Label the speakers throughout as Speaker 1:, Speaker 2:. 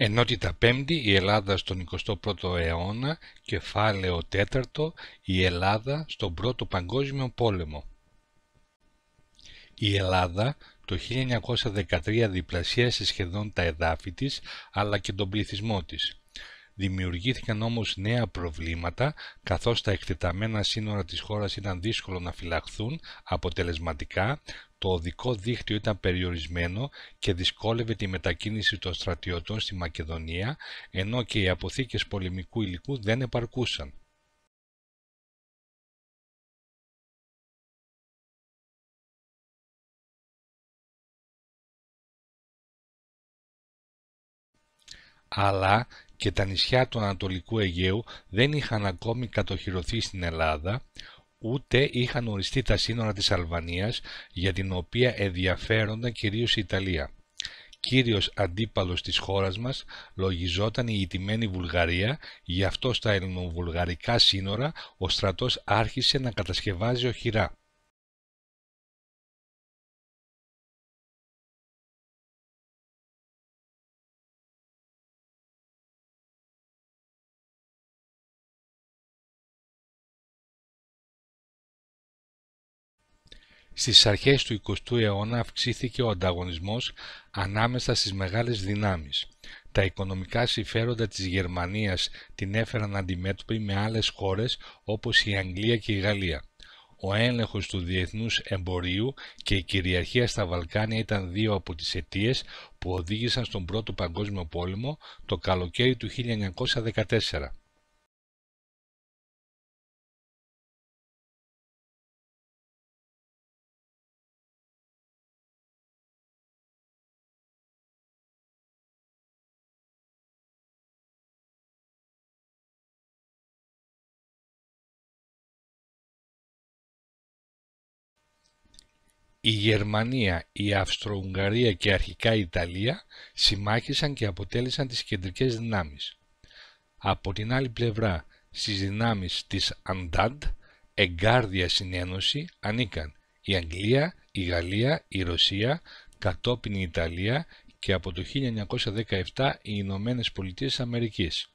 Speaker 1: Ενότητα 5 η Ελλάδα στον 21ο αιώνα, κεφάλαιο 4 η Ελλάδα στον Πρώτο Παγκόσμιο Πόλεμο. Η Ελλάδα το 1913 διπλασίασε σχεδόν τα εδάφη της αλλά και τον πληθυσμό της. Δημιουργήθηκαν όμως νέα προβλήματα καθώς τα εκτεταμένα σύνορα της χώρας ήταν δύσκολο να φυλαχθούν αποτελεσματικά το οδικό δίκτυο ήταν περιορισμένο και δυσκόλευε τη
Speaker 2: μετακίνηση των στρατιωτών στη Μακεδονία, ενώ και οι αποθήκες πολεμικού υλικού δεν επαρκούσαν.
Speaker 3: αλλά και τα νησιά του Ανατολικού Αιγαίου
Speaker 1: δεν είχαν ακόμη κατοχυρωθεί στην Ελλάδα, ούτε είχαν οριστεί τα σύνορα της Αλβανίας για την οποία ενδιαφέρονταν κυρίως η Ιταλία. Κύριος αντίπαλος της χώρας μας λογιζόταν η ιτημένη Βουλγαρία, γι' αυτό στα
Speaker 3: ελληνοβουλγαρικά σύνορα ο στρατός άρχισε να κατασκευάζει οχυρά.
Speaker 2: Στις αρχές του 20ου αιώνα αυξήθηκε ο ανταγωνισμός ανάμεσα στις
Speaker 1: μεγάλες δυνάμεις. Τα οικονομικά συμφέροντα της Γερμανίας την έφεραν αντιμέτωπη με άλλες χώρες όπως η Αγγλία και η Γαλλία. Ο έλεγχος του διεθνούς εμπορίου και η κυριαρχία στα Βαλκάνια ήταν δύο από τις αιτίες που οδήγησαν
Speaker 3: στον Πρώτο Παγκόσμιο Πόλεμο το καλοκαίρι του 1914. Η Γερμανία, η Αυστρο-Ουγγαρία και αρχικά η Ιταλία
Speaker 1: συμμάχησαν και αποτέλεσαν τις κεντρικές δυνάμεις. Από την άλλη πλευρά, στις δυνάμεις της Αντάντ, εγκάρδια συνένωση ανήκαν η Αγγλία, η Γαλλία, η Ρωσία, κατόπιν η Ιταλία και από το
Speaker 3: 1917 οι Ηνωμένες Πολιτείες Αμερικής.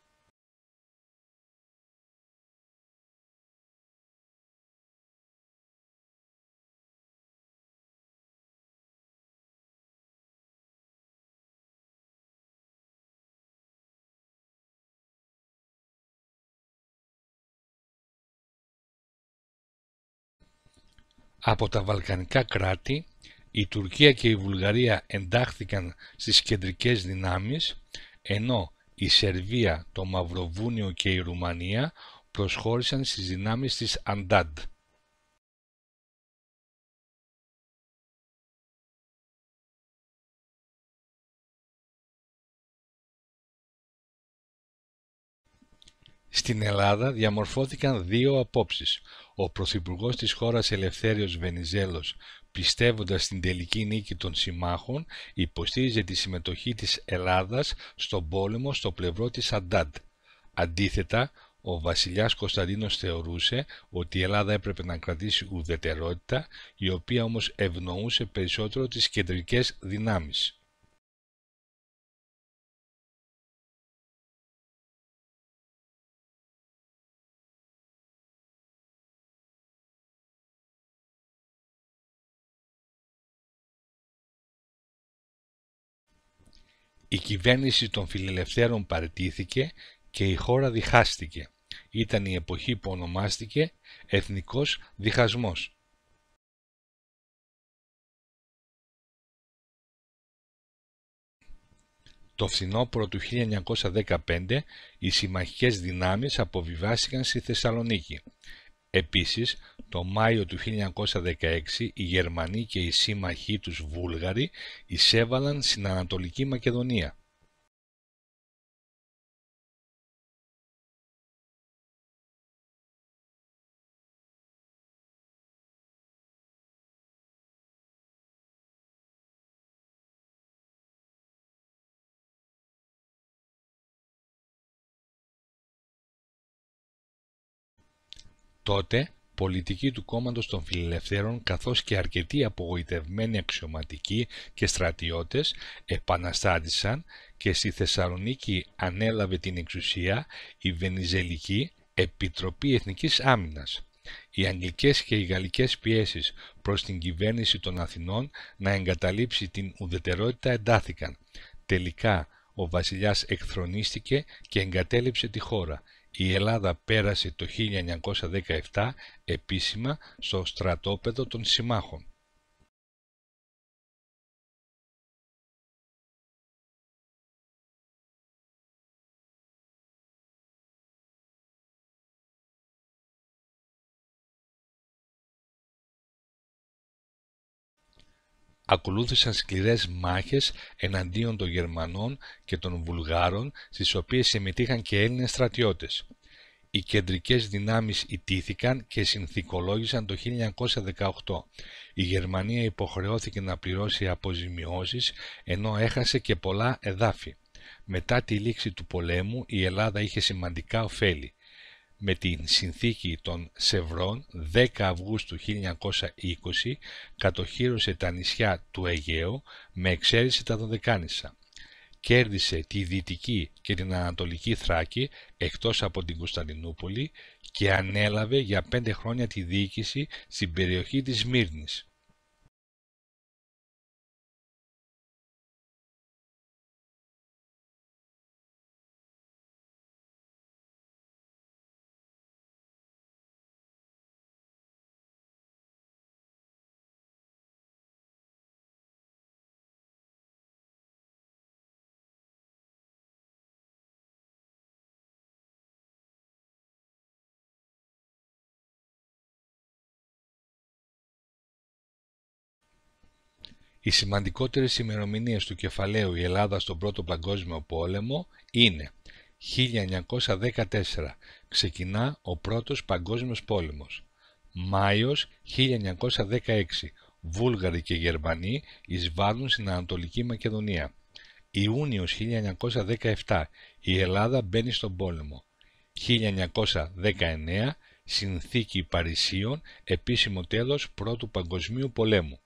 Speaker 2: Από τα Βαλκανικά κράτη, η Τουρκία και η Βουλγαρία εντάχθηκαν στις
Speaker 1: κεντρικές δυνάμεις, ενώ η Σερβία, το Μαυροβούνιο και η Ρουμανία
Speaker 3: προσχώρησαν στις δυνάμεις της Αντάντ.
Speaker 2: Στην Ελλάδα διαμορφώθηκαν δύο απόψεις. Ο Πρωθυπουργός της χώρας Ελευθέριος
Speaker 1: Βενιζέλος, πιστεύοντας στην τελική νίκη των συμμάχων, υποστήριζε τη συμμετοχή της Ελλάδας στον πόλεμο στο πλευρό της Αντάντ. Αντίθετα, ο βασιλιάς Κωνσταντίνος θεωρούσε ότι η Ελλάδα έπρεπε να κρατήσει ουδετερότητα,
Speaker 3: η οποία όμως ευνοούσε περισσότερο τις κεντρικές δυνάμεις.
Speaker 2: Η κυβέρνηση των φιλελευθέρων παραιτήθηκε και η χώρα διχάστηκε.
Speaker 3: Ήταν η εποχή που ονομάστηκε Εθνικός Διχασμός.
Speaker 2: Το φθινόπωρο του 1915 οι συμμαχικές δυνάμεις
Speaker 1: αποβιβάστηκαν στη Θεσσαλονίκη. Επίσης, το Μάιο του 1916
Speaker 2: οι Γερμανοί και οι σύμμαχοί τους Βούλγαροι εισέβαλαν στην Ανατολική Μακεδονία.
Speaker 3: Τότε, πολιτικοί του κόμματος των Φιλελευθέρων καθώς
Speaker 1: και αρκετοί απογοητευμένοι αξιωματικοί και στρατιώτες επαναστάτησαν και στη Θεσσαλονίκη ανέλαβε την εξουσία η Βενιζελική Επιτροπή Εθνικής Άμυνας. Οι αγγλικές και οι γαλλικές πιέσεις προς την κυβέρνηση των Αθηνών να εγκαταλείψει την ουδετερότητα εντάθηκαν. Τελικά ο βασιλιάς εκθρονίστηκε και εγκατέλειψε τη χώρα η Ελλάδα
Speaker 2: πέρασε το 1917 επίσημα στο στρατόπεδο των συμμάχων.
Speaker 3: ακολούθησαν σκληρές μάχες εναντίον των
Speaker 1: Γερμανών και των Βουλγάρων, στις οποίες συμμετείχαν και Έλληνες στρατιώτες. Οι κεντρικές δυνάμεις ιτήθηκαν και συνθηκολόγησαν το 1918. Η Γερμανία υποχρεώθηκε να πληρώσει αποζημιώσεις, ενώ έχασε και πολλά εδάφη. Μετά τη λήξη του πολέμου η Ελλάδα είχε σημαντικά ωφέλη με την συνθήκη των Σευρών 10 Αυγούστου 1920 κατοχύρωσε τα νησιά του Αιγαίου με εξαίρεση τα Δωδεκάνησα. Κέρδισε τη Δυτική και την Ανατολική Θράκη εκτός από την Κωνσταντινούπολη
Speaker 2: και ανέλαβε για 5 χρόνια τη διοίκηση στην περιοχή της Μύρνης.
Speaker 3: Οι σημαντικότερες ημερομηνίες του κεφαλαίου «Η Ελλάδα στον
Speaker 1: Πρώτο Παγκόσμιο Πόλεμο» είναι 1914 ξεκινά ο Πρώτος Παγκόσμιος Πόλεμος. Μάιος 1916 Βούλγαροι και Γερμανοί εισβάλλουν στην Ανατολική Μακεδονία. Ιούνιος 1917 η Ελλάδα μπαίνει στον πόλεμο. 1919
Speaker 2: Συνθήκη Παρισίων, επίσημο τέλος Πρώτου Παγκοσμίου Πολέμου.